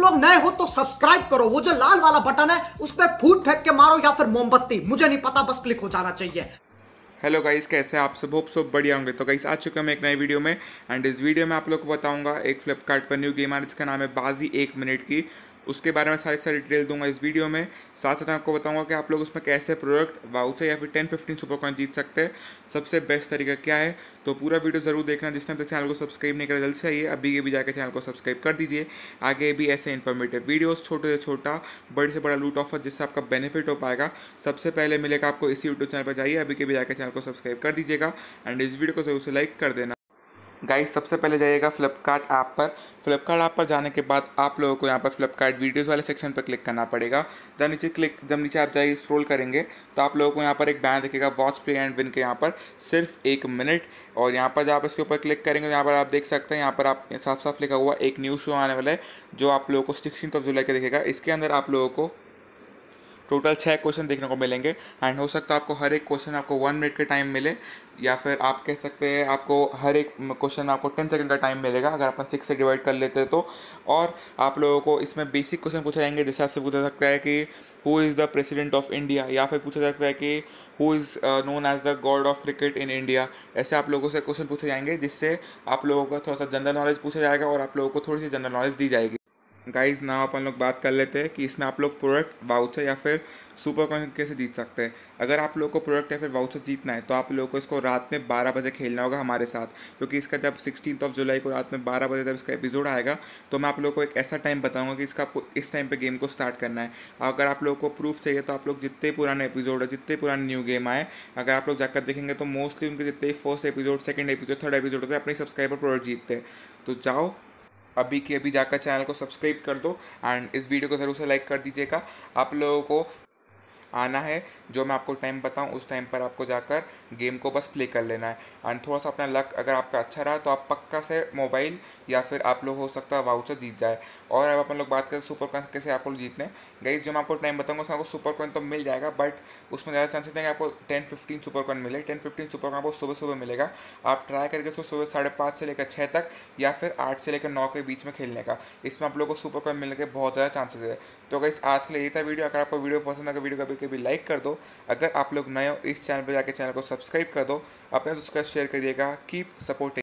लोग नए हो तो सब्सक्राइब करो वो जो लाल वाला बटन है उस पर फूट फेंक के मारो या फिर मोमबत्ती मुझे नहीं पता बस क्लिक हो जाना चाहिए हेलो गाइस कैसे आप सब होप सब बढ़िया होंगे तो गाइस आ चुके हैं मैं एक नई वीडियो में एंड इस वीडियो में आप लोग को बताऊंगा एक फ्लिपकार्ट पर न्यू गेम आ जिसका नाम है बाजी एक मिनट की उसके बारे में सारी सारी डिटेल दूंगा इस वीडियो में साथ साथ आपको बताऊंगा कि आप लोग उसमें कैसे प्रोडक्ट वाउचर या फिर टेन फिफ्टीन सुपर कॉइन जीत सकते हैं सबसे बेस्ट तरीका क्या है तो पूरा वीडियो जरूर देखना जिसने अपने चैनल को सब्सक्राइब नहीं करा जल्द से आइए अभी ये भी जाकर चैनल को सब्सक्राइब कर दीजिए आगे भी ऐसे इन्फॉर्मेटिव वीडियोज़ छोटे से छोटा बड़े से बड़ा लूट ऑफर जिससे आपका बेनिफिट हो पाएगा सबसे पहले मिलेगा आपको इसी यूट्यूब चैनल पर जाइए अभी के भी जाकर चैनल को सब्सक्राइब कर दीजिएगा एंड इस वीडियो को जरूर से लाइक कर देना गाइड सबसे पहले जाइएगा फ्लिपकार्ट ऐप पर फ्लिपकार्ट ऐप पर जाने के बाद आप लोगों को यहाँ पर फ्लिपकार्ट वीडियोज़ वाले सेक्शन पर क्लिक करना पड़ेगा जब नीचे क्लिक जब नीचे आप जाइए स्क्रॉल करेंगे तो आप लोगों को यहाँ पर एक बैन दिखेगा वॉच प्ले एंड विन के यहाँ पर सिर्फ एक मिनट और यहाँ पर जब आप इसके ऊपर क्लिक करेंगे तो यहाँ पर आप देख सकते हैं यहाँ पर आप साफ साफ लिखा हुआ एक न्यू शो आने वाला है जो आप लोगों को सिक्सटीन ऑफ जुलाई का दिखेगा इसके अंदर आप लोगों को टोटल छः क्वेश्चन देखने को मिलेंगे एंड हो सकता है आपको हर एक क्वेश्चन आपको वन मिनट के टाइम मिले या फिर आप कह सकते हैं आपको हर एक क्वेश्चन आपको टेन सेकंड का टाइम मिलेगा अगर अपन सिक्स से डिवाइड कर लेते तो और आप लोगों को इसमें बेसिक क्वेश्चन पूछा जाएंगे जैसे आपसे पूछा सकता है कि who is the president of India या फिर पूछा सकता है कि who is known as the god of cricket in India ऐसे आप लोगों से क्वेश्चन पूछे जाएंगे जिससे आप लोगों का थोड़ा सा जनरल नॉलेज पूछा जाएगा और आप लोगों को थोड़ी सी जनरल नॉलेज दी जाएगी गाइस नाउ अपन लोग बात कर लेते हैं कि इसमें आप लोग प्रोडक्ट वाउचर या फिर सुपर कॉइन कैसे जीत सकते हैं अगर आप लोग को प्रोडक्ट या फिर वाउचर जीतना है तो आप लोगों को इसको रात में बारह बजे खेलना होगा हमारे साथ क्योंकि तो इसका जब सिक्सटीन ऑफ जुलाई को रात में बारह बजे जब इसका एपिसोड आएगा तो मैं आप लोग को एक ऐसा टाइम बताऊँगा कि इसका आपको इस टाइम पर गेम को स्टार्ट करना है अगर आप लोगों को प्रूफ चाहिए तो आप लोग जितने पुराने एपिसोड है जितने पुराने न्यू गेम आए अगर आप लोग जाकर देखेंगे तो मोस्टली उनके जितने first episode second episode third episode होते हैं अपने सब्सक्राइबर प्रोडक्ट जीतते हैं तो जाओ अभी के अभी जाकर चैनल को सब्सक्राइब कर दो एंड इस वीडियो को ज़रूर से लाइक कर दीजिएगा आप लोगों को आना है जो मैं आपको टाइम बताऊँ उस टाइम पर आपको जाकर गेम को बस प्ले कर लेना है एंड थोड़ा सा अपना लक अगर आपका अच्छा रहा तो आप पक्का से मोबाइल या फिर आप लोग हो सकता है वाउचर जीत जाए और अब अपन लोग बात करें सुपर कॉइन कैसे आप लोग जीतने गई जो मैं आपको टाइम बताऊँगा उसमें आपको सुपर कॉइन तो मिल जाएगा बट उसमें ज़्यादा चांसेस हैं आपको टेन फिफ्टीन सुपर कॉइन मिले टेन फिफ्टीन सुपर कॉइन आपको सुबह सुबह मिलेगा आप ट्राई करके उसको सुबह साढ़े पाँच से लेकर छः तक या फिर आठ से लेकर नौ के बीच में खेलने का इसमें आप लोगों को सुपर कॉइन मिलने के बहुत ज़्यादा चांसेस है तो गई आज के लिए ये था वीडियो अगर आपको वीडियो पसंद आगे वीडियो कभी के भी लाइक कर दो अगर आप लोग नए हो इस चैनल पर जाकर चैनल को सब्सक्राइब कर दो अपने दोस्तों का शेयर करिएगा कीप सपोर्टिंग